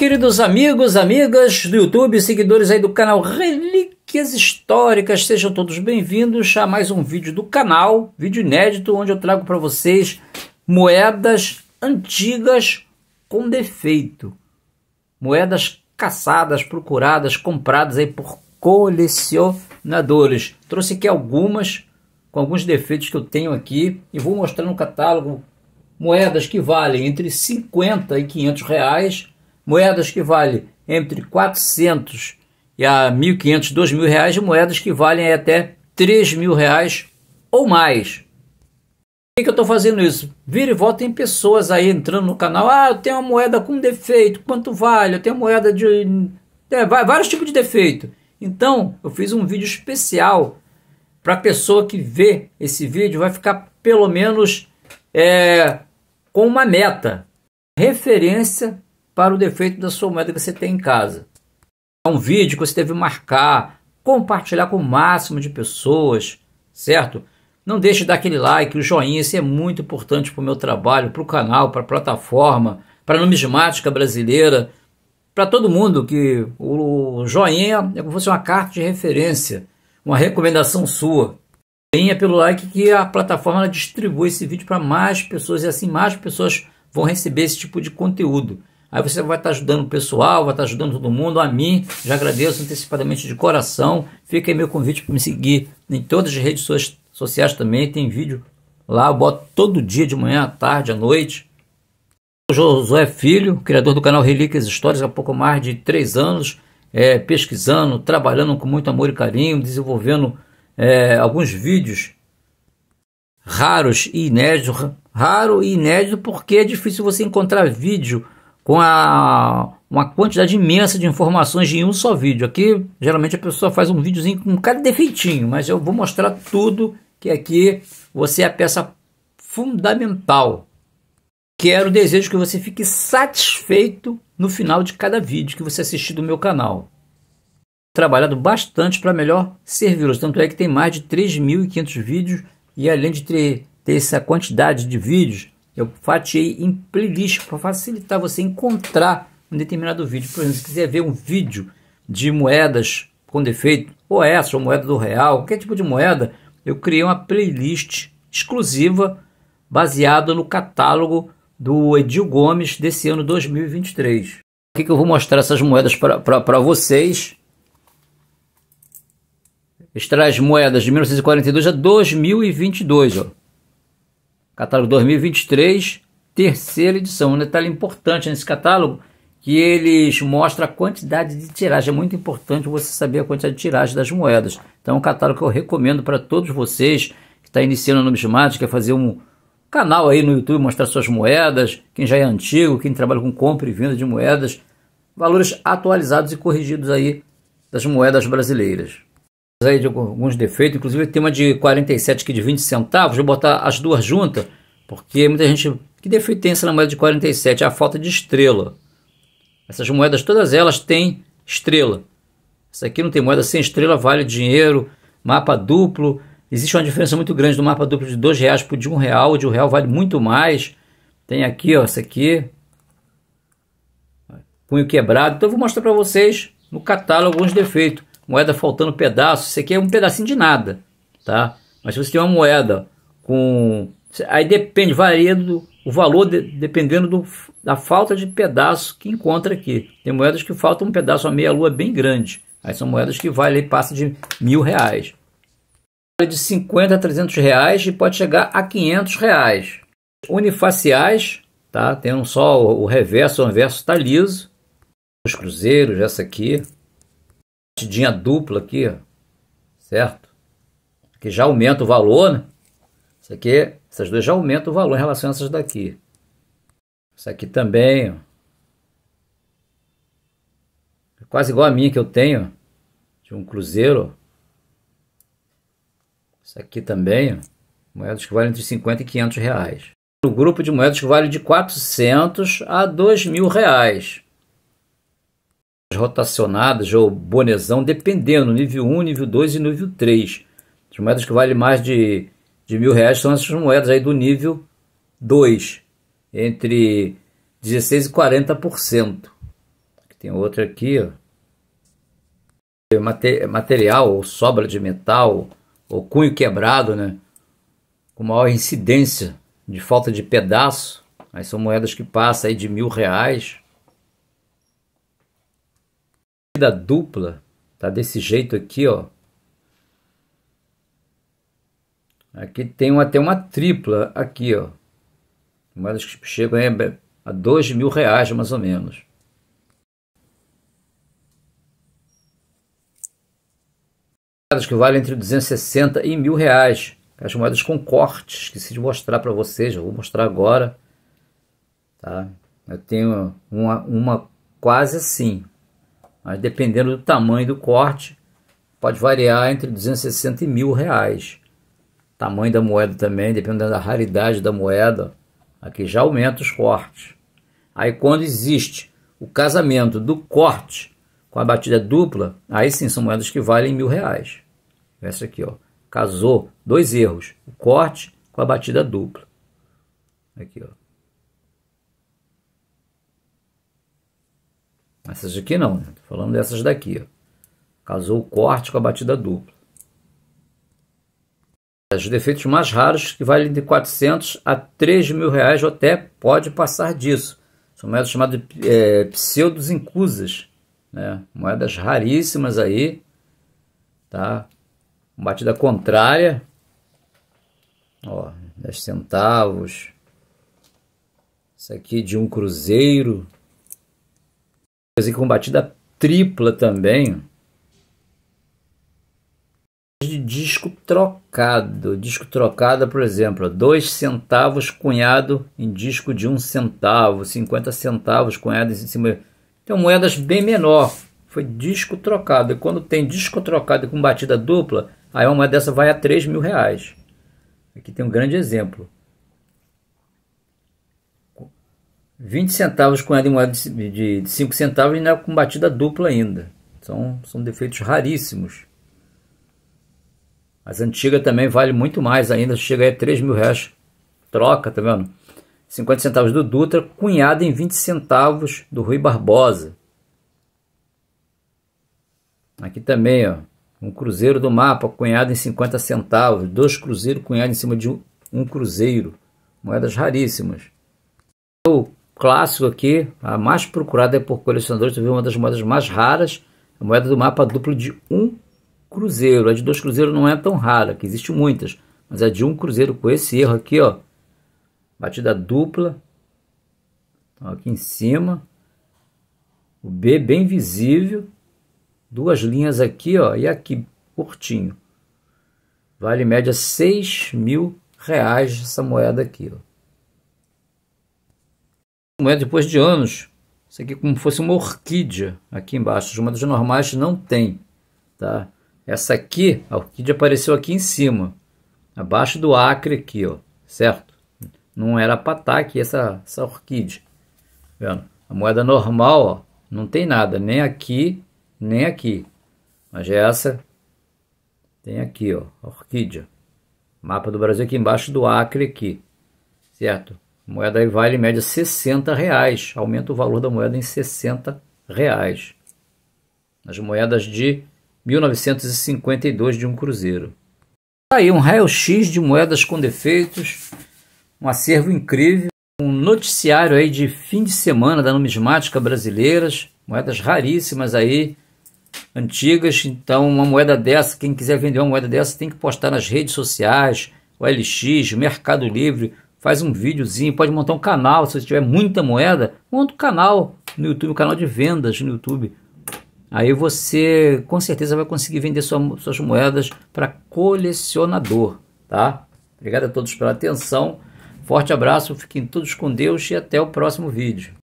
queridos amigos, amigas do YouTube, seguidores aí do canal Relíquias Históricas, sejam todos bem-vindos a mais um vídeo do canal, vídeo inédito, onde eu trago para vocês moedas antigas com defeito. Moedas caçadas, procuradas, compradas aí por colecionadores. Trouxe aqui algumas com alguns defeitos que eu tenho aqui e vou mostrar no catálogo moedas que valem entre 50 e 500 reais moedas que valem entre 400 e a 1.500, 2.000 reais e moedas que valem até 3.000 reais ou mais. Por que, eu estou fazendo isso? Vira e volta tem pessoas aí entrando no canal. Ah, eu tenho uma moeda com defeito, quanto vale? Eu tenho moeda de. É, vários tipos de defeito. Então, eu fiz um vídeo especial para a pessoa que vê esse vídeo, vai ficar pelo menos é, com uma meta. Referência para o defeito da sua moeda que você tem em casa. É um vídeo que você deve marcar, compartilhar com o máximo de pessoas, certo? Não deixe de dar aquele like, o joinha, isso é muito importante para o meu trabalho, para o canal, para a plataforma, para a numismática brasileira, para todo mundo que o joinha é como se fosse uma carta de referência, uma recomendação sua. venha é pelo like que a plataforma distribui esse vídeo para mais pessoas e assim mais pessoas vão receber esse tipo de conteúdo. Aí você vai estar ajudando o pessoal, vai estar ajudando todo mundo, a mim. Já agradeço antecipadamente de coração. Fica aí meu convite para me seguir em todas as redes sociais também. Tem vídeo lá, eu boto todo dia, de manhã à tarde, à noite. Eu sou Josué Filho, criador do canal Relíquias Histórias, há pouco mais de três anos, é, pesquisando, trabalhando com muito amor e carinho, desenvolvendo é, alguns vídeos raros e inéditos. Raro e inédito porque é difícil você encontrar vídeo com a, uma quantidade imensa de informações em um só vídeo. Aqui, geralmente, a pessoa faz um videozinho com cada defeitinho, mas eu vou mostrar tudo que aqui você é a peça fundamental. Quero, desejo que você fique satisfeito no final de cada vídeo que você assistir do meu canal. Trabalhado bastante para melhor servi-los, tanto é que tem mais de 3.500 vídeos e além de ter, ter essa quantidade de vídeos, eu fatiei em playlist para facilitar você encontrar um determinado vídeo. Por exemplo, se quiser ver um vídeo de moedas com defeito, ou essa, ou moeda do real, qualquer tipo de moeda, eu criei uma playlist exclusiva baseada no catálogo do Edil Gomes desse ano 2023. Aqui que eu vou mostrar essas moedas para vocês. Extrai as moedas de 1942 a 2022, ó. Catálogo 2023, terceira edição. Um detalhe importante nesse catálogo que eles mostram a quantidade de tiragem. É muito importante você saber a quantidade de tiragem das moedas. Então é um catálogo que eu recomendo para todos vocês que está iniciando no Bismart, fazer um canal aí no YouTube, mostrar suas moedas, quem já é antigo, quem trabalha com compra e venda de moedas, valores atualizados e corrigidos aí das moedas brasileiras aí de alguns defeitos, inclusive tem uma de 47 aqui é de 20 centavos, vou botar as duas juntas, porque muita gente, que defeito tem essa na moeda de 47? É a falta de estrela. Essas moedas, todas elas têm estrela. Essa aqui não tem moeda sem estrela, vale dinheiro, mapa duplo, existe uma diferença muito grande do mapa duplo de dois reais por de um real, de um real vale muito mais, tem aqui, ó, essa aqui, punho quebrado, então eu vou mostrar para vocês no catálogo alguns defeitos moeda faltando pedaço, isso aqui é um pedacinho de nada, tá? Mas se você tem uma moeda com... Aí depende, varia do, o valor de, dependendo do, da falta de pedaço que encontra aqui. Tem moedas que faltam um pedaço, uma meia-lua bem grande. Aí são moedas que vale, passa de mil reais. De 50 a 300 reais e pode chegar a 500 reais. Unifaciais, tá? Tem um só o reverso, o inverso está liso. Os cruzeiros, essa aqui, batidinha dupla aqui, ó, certo? Que já aumenta o valor, né? Isso aqui, essas duas já aumentam o valor em relação a essas daqui. Isso aqui também, ó. É quase igual a minha que eu tenho, de um cruzeiro. Isso aqui também, ó. Moedas que valem entre 50 e 500 reais. O grupo de moedas que vale de 400 a 2 mil reais rotacionadas ou bonezão, dependendo, nível 1, nível 2 e nível 3. As moedas que valem mais de, de mil reais são essas moedas aí do nível 2, entre 16% e 40%. Tem outra aqui, ó. Mate, material ou sobra de metal ou cunho quebrado, né? Com maior incidência de falta de pedaço. Aí são moedas que passam aí de mil reais da dupla, tá desse jeito aqui, ó. Aqui tem até uma, uma tripla aqui, ó. Moedas que chegam a dois mil reais, mais ou menos. Moedas que valem entre 260 e mil reais. As moedas com cortes, esqueci de mostrar para vocês, eu vou mostrar agora. Tá? Eu tenho uma, uma quase assim, mas né? dependendo do tamanho do corte, pode variar entre 260 e mil reais. Tamanho da moeda também, dependendo da raridade da moeda, aqui já aumenta os cortes. Aí quando existe o casamento do corte com a batida dupla, aí sim são moedas que valem mil reais. Essa aqui, ó, casou dois erros, o corte com a batida dupla. Aqui, ó. Essas aqui não, né? Tô falando dessas daqui, ó. Casou o corte com a batida dupla. É Os defeitos mais raros que valem de 400 a 3 mil reais ou até pode passar disso. São moedas chamadas de é, pseudos incusas, né? Moedas raríssimas aí, tá? Batida contrária, ó, 10 centavos. Isso aqui de um cruzeiro, com combatida tripla também. De disco trocado. Disco trocado, por exemplo, 2 centavos cunhado em disco de 1 um centavo, 50 centavos cunhado em cima. Então, moedas bem menor. Foi disco trocado. E quando tem disco trocado com batida dupla, aí uma dessa vai a 3 mil reais. Aqui tem um grande exemplo. 20 centavos com ela em moeda de 5 centavos e não é com batida dupla ainda. São, são defeitos raríssimos. As antigas também vale muito mais ainda, chega a 3 mil reais. Troca, tá vendo? 50 centavos do Dutra, cunhada em 20 centavos do Rui Barbosa. Aqui também, ó. Um cruzeiro do mapa, cunhado em 50 centavos. Dois cruzeiros cunhados em cima de um cruzeiro. Moedas raríssimas clássico aqui, a mais procurada é por colecionadores, tu viu uma das moedas mais raras, a moeda do mapa duplo de um cruzeiro. A de dois cruzeiros não é tão rara, que existe muitas, mas a de um cruzeiro com esse erro aqui, ó, batida dupla, então, aqui em cima, o B bem visível, duas linhas aqui, ó, e aqui, curtinho. Vale média 6 mil reais essa moeda aqui, ó é depois de anos. Isso aqui é como fosse uma orquídea aqui embaixo. Uma das normais não tem, tá? Essa aqui, a orquídea apareceu aqui em cima, abaixo do acre aqui, ó, certo? Não era para tá aqui essa, essa orquídea. Vendo? A moeda normal, ó, não tem nada, nem aqui, nem aqui. Mas é essa, tem aqui, ó, orquídea. Mapa do Brasil aqui embaixo do acre aqui, certo? Moeda aí vale em média 60 reais, aumenta o valor da moeda em 60 reais. As moedas de 1952 de um cruzeiro. Tá aí um raio-x de moedas com defeitos, um acervo incrível, um noticiário aí de fim de semana da numismática brasileiras, moedas raríssimas aí, antigas. Então, uma moeda dessa, quem quiser vender uma moeda dessa, tem que postar nas redes sociais, o LX, Mercado Livre, faz um videozinho, pode montar um canal. Se você tiver muita moeda, monta um canal no YouTube, um canal de vendas no YouTube. Aí você com certeza vai conseguir vender sua, suas moedas para colecionador, tá? Obrigado a todos pela atenção. Forte abraço, fiquem todos com Deus e até o próximo vídeo.